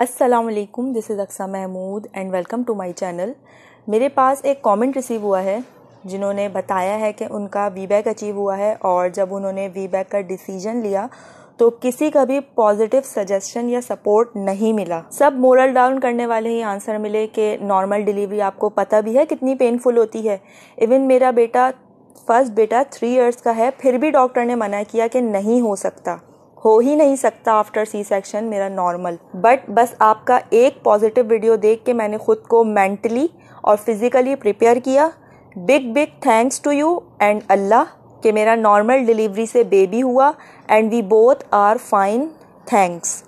असलकुम this is Aqsa Mahmood and welcome to my channel मेरे पास एक कॉमेंट रिसीव हुआ है जिन्होंने बताया है कि उनका वी बैक अचीव हुआ है और जब उन्होंने वी बैक का डिसीजन लिया तो किसी का भी पॉजिटिव सजेशन या सपोर्ट नहीं मिला सब मोरल डाउन करने वाले ही आंसर मिले कि नॉर्मल डिलीवरी आपको पता भी है कितनी पेनफुल होती है इवन मेरा बेटा फर्स्ट बेटा थ्री इयर्स का है फिर भी डॉक्टर ने मना किया कि नहीं हो सकता हो ही नहीं सकता आफ्टर सी सेक्शन मेरा नॉर्मल बट बस आपका एक पॉजिटिव वीडियो देख के मैंने खुद को मेंटली और फिजिकली प्रिपेयर किया big big thanks to you and Allah कि मेरा नॉर्मल डिलीवरी से बेबी हुआ and we both are fine thanks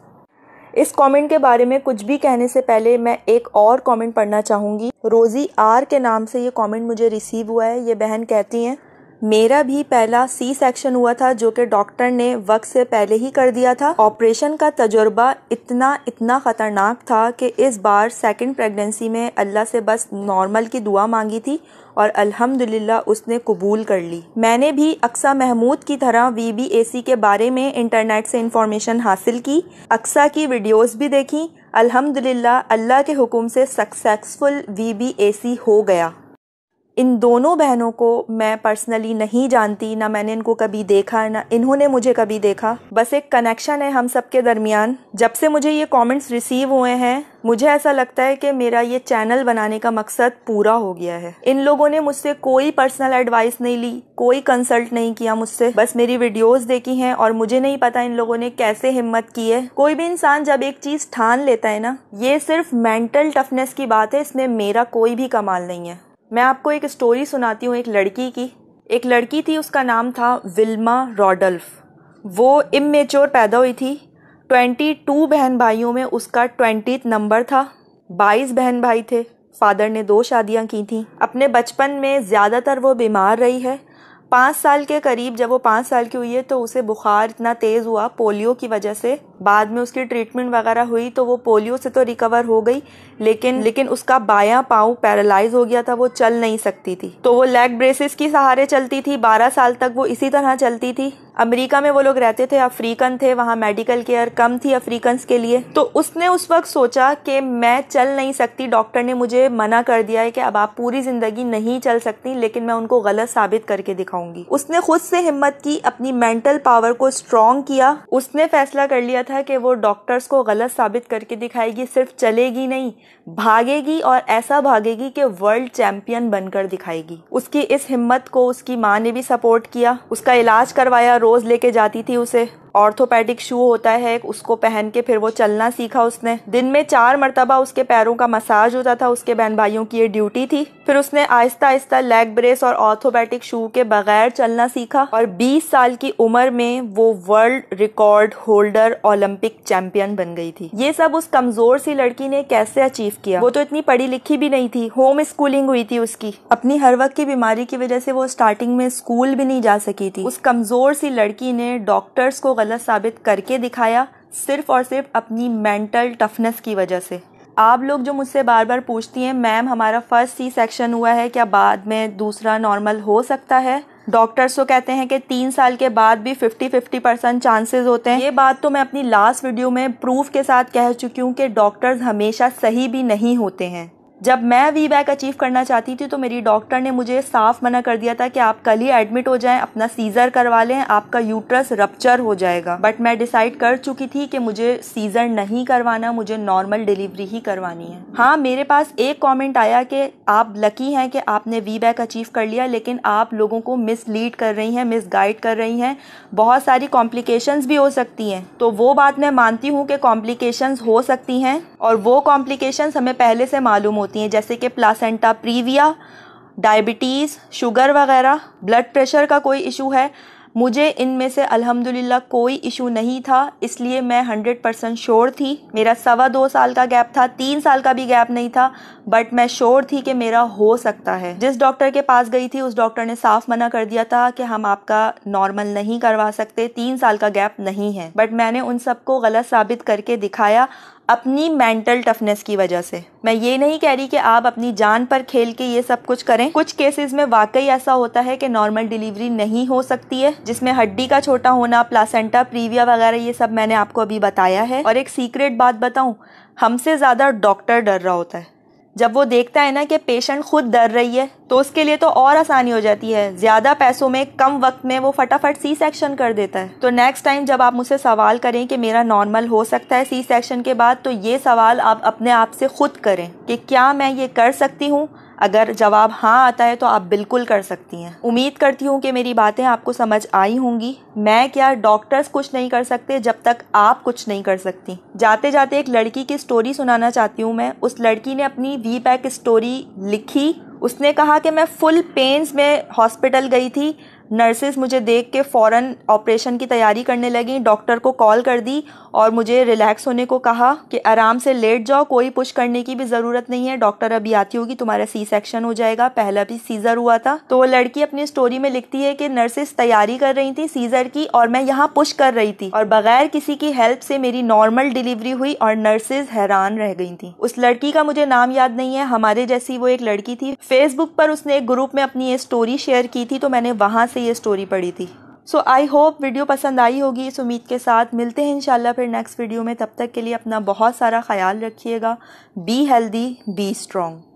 इस कमेंट के बारे में कुछ भी कहने से पहले मैं एक और कमेंट पढ़ना चाहूँगी रोज़ी आर के नाम से ये कमेंट मुझे रिसीव हुआ है ये बहन कहती हैं मेरा भी पहला सी सेक्शन हुआ था जो कि डॉक्टर ने वक्त से पहले ही कर दिया था ऑपरेशन का तजुर्बा इतना इतना ख़तरनाक था कि इस बार सेकंड प्रेगनेंसी में अल्लाह से बस नॉर्मल की दुआ मांगी थी और अल्हम्दुलिल्लाह उसने कबूल कर ली मैंने भी अक्सा महमूद की तरह वी के बारे में इंटरनेट से इंफॉर्मेशन हासिल की अक्सा की वीडियोस भी देखी अल्हम्दुलिल्लाह अल्लाह के हुक्म से सक्सेसफुल वी हो गया इन दोनों बहनों को मैं पर्सनली नहीं जानती ना मैंने इनको कभी देखा ना इन्होंने मुझे कभी देखा बस एक कनेक्शन है हम सब के दरमियान जब से मुझे ये कमेंट्स रिसीव हुए हैं मुझे ऐसा लगता है कि मेरा ये चैनल बनाने का मकसद पूरा हो गया है इन लोगों ने मुझसे कोई पर्सनल एडवाइस नहीं ली कोई कंसल्ट नहीं किया मुझसे बस मेरी वीडियोस देखी हैं और मुझे नहीं पता इन लोगों ने कैसे हिम्मत की है कोई भी इंसान जब एक चीज ठान लेता है ना ये सिर्फ मेंटल टफनेस की बात है इसमें मेरा कोई भी कमाल नहीं है मैं आपको एक स्टोरी सुनाती हूँ एक लड़की की एक लड़की थी उसका नाम था विल्मा रॉडल्फ वो इमेच्योर पैदा हुई थी ट्वेंटी टू बहन भाइयों में उसका ट्वेंटी नंबर था बाईस बहन भाई थे फादर ने दो शादियाँ की थीं अपने बचपन में ज़्यादातर वो बीमार रही है पाँच साल के करीब जब वो पाँच साल की हुई है तो उसे बुखार इतना तेज़ हुआ पोलियो की वजह से बाद में उसकी ट्रीटमेंट वगैरह हुई तो वो पोलियो से तो रिकवर हो गई लेकिन लेकिन उसका बायां पाँव पैरालाइज हो गया था वो चल नहीं सकती थी तो वो लेग ब्रेसेस के सहारे चलती थी 12 साल तक वो इसी तरह चलती थी अमेरिका में वो लोग रहते थे अफ्रीकन थे वहाँ मेडिकल केयर कम थी अफ्रीकन के लिए तो उसने उस वक्त सोचा कि मैं चल नहीं सकती डॉक्टर ने मुझे मना कर दिया है कि अब आप पूरी ज़िंदगी नहीं चल सकती लेकिन मैं उनको गलत साबित करके दिखाऊंगी उसने खुद से हिम्मत की अपनी मेंटल पावर को स्ट्रॉन्ग किया उसने फैसला कर लिया था कि वो डॉक्टर्स को गलत साबित करके दिखाएगी सिर्फ चलेगी नहीं भागेगी और ऐसा भागेगी कि वर्ल्ड चैंपियन बनकर दिखाएगी उसकी इस हिम्मत को उसकी माँ ने भी सपोर्ट किया उसका इलाज करवाया रोज लेके जाती थी उसे ऑर्थोपैडिक शू होता है उसको पहन के फिर वो चलना सीखा उसने दिन में चार मरतबा उसके पैरों का मसाज होता था उसके बहन भाइयों की ये ड्यूटी थी फिर उसने आहिस्ता आहिस्ता लेग ब्रेस और ऑर्थोपैटिक शू के बगैर चलना सीखा और 20 साल की उम्र में वो world record holder Olympic champion बन गई थी ये सब उस कमजोर सी लड़की ने कैसे अचीव किया वो तो इतनी पढ़ी लिखी भी नहीं थी होम स्कूलिंग हुई थी उसकी अपनी हर वक्त की बीमारी की वजह से वो स्टार्टिंग में स्कूल भी नहीं जा सकी थी उस कमजोर सी लड़की ने डॉक्टर्स को गलत साबित करके दिखाया सिर्फ और सिर्फ अपनी मेंटल टफनेस की वजह से आप लोग जो मुझसे बार बार पूछती हैं मैम हमारा फर्स्ट सी सेक्शन हुआ है क्या बाद में दूसरा नॉर्मल हो सकता है डॉक्टर्स तो कहते हैं कि तीन साल के बाद भी 50 50 परसेंट चांसेज होते हैं ये बात तो मैं अपनी लास्ट वीडियो में प्रूफ के साथ कह चुकी हूँ कि डॉक्टर्स हमेशा सही भी नहीं होते हैं जब मैं वी बैक अचीव करना चाहती थी तो मेरी डॉक्टर ने मुझे साफ मना कर दिया था कि आप कल ही एडमिट हो जाएं अपना सीजर करवा लें आपका यूट्रस रप्चर हो जाएगा बट मैं डिसाइड कर चुकी थी कि मुझे सीजर नहीं करवाना मुझे नॉर्मल डिलीवरी ही करवानी है हाँ मेरे पास एक कॉमेंट आया कि आप लकी हैं कि आपने वी बैक अचीव कर लिया लेकिन आप लोगों को मिसलीड कर रही हैं गाइड कर रही हैं बहुत सारी कॉम्प्लिकेशंस भी हो सकती हैं तो वो बात मैं मानती हूँ कि कॉम्प्लिकेशंस हो सकती हैं और वो कॉम्प्लिकेशंस हमें पहले से मालूम हो होती हैं जैसे कि प्लासेंटा प्रीविया डायबिटीज़ शुगर वगैरह ब्लड प्रेशर का कोई इशू है मुझे इनमें से अल्हम्दुलिल्लाह कोई इशू नहीं था इसलिए मैं हंड्रेड परसेंट श्योर थी मेरा सवा दो साल का गैप था तीन साल का भी गैप नहीं था बट मैं श्योर थी कि मेरा हो सकता है जिस डॉक्टर के पास गई थी उस डॉक्टर ने साफ मना कर दिया था कि हम आपका नॉर्मल नहीं करवा सकते तीन साल का गैप नहीं है बट मैंने उन सबको गलत साबित करके दिखाया अपनी मेंटल टफनेस की वजह से मैं ये नहीं कह रही कि आप अपनी जान पर खेल के ये सब कुछ करें कुछ केसेस में वाकई ऐसा होता है कि नॉर्मल डिलीवरी नहीं हो सकती है जिसमें हड्डी का छोटा होना प्लासेंटा प्रीविया वगैरह ये सब मैंने आपको अभी बताया है और एक सीक्रेट बात बताऊं हमसे ज़्यादा डॉक्टर डर रहा होता है जब वो देखता है ना कि पेशेंट खुद डर रही है तो उसके लिए तो और आसानी हो जाती है ज़्यादा पैसों में कम वक्त में वो फटाफट सी सेक्शन कर देता है तो नेक्स्ट टाइम जब आप मुझसे सवाल करें कि मेरा नॉर्मल हो सकता है सी सेक्शन के बाद तो ये सवाल आप अपने आप से खुद करें कि क्या मैं ये कर सकती हूँ अगर जवाब हाँ आता है तो आप बिल्कुल कर सकती हैं उम्मीद करती हूँ कि मेरी बातें आपको समझ आई होंगी मैं क्या डॉक्टर्स कुछ नहीं कर सकते जब तक आप कुछ नहीं कर सकती जाते जाते एक लड़की की स्टोरी सुनाना चाहती हूँ मैं उस लड़की ने अपनी वी पैक स्टोरी लिखी उसने कहा कि मैं फुल पेन्स में हॉस्पिटल गई थी नर्सेज मुझे देख के फ़ौरन ऑपरेशन की तैयारी करने लगी डॉक्टर को कॉल कर दी और मुझे रिलैक्स होने को कहा कि आराम से लेट जाओ कोई पुश करने की भी ज़रूरत नहीं है डॉक्टर अभी आती होगी तुम्हारा सी सेक्शन हो जाएगा पहला भी सीज़र हुआ था तो वो लड़की अपनी स्टोरी में लिखती है कि नर्सेज तैयारी कर रही थी सीज़र की और मैं यहाँ पुश कर रही थी और बगैर किसी की हेल्प से मेरी नॉर्मल डिलीवरी हुई और नर्सेज हैरान रह गई थी उस लड़की का मुझे नाम याद नहीं है हमारे जैसी वो एक लड़की थी फेसबुक पर उसने एक ग्रुप में अपनी ये स्टोरी शेयर की थी तो मैंने वहाँ से से ये स्टोरी पढ़ी थी सो आई होप वीडियो पसंद आई होगी इस उम्मीद के साथ मिलते हैं इंशाल्लाह फिर नेक्स्ट वीडियो में तब तक के लिए अपना बहुत सारा ख्याल रखिएगा बी हेल्दी बी स्ट्रॉन्ग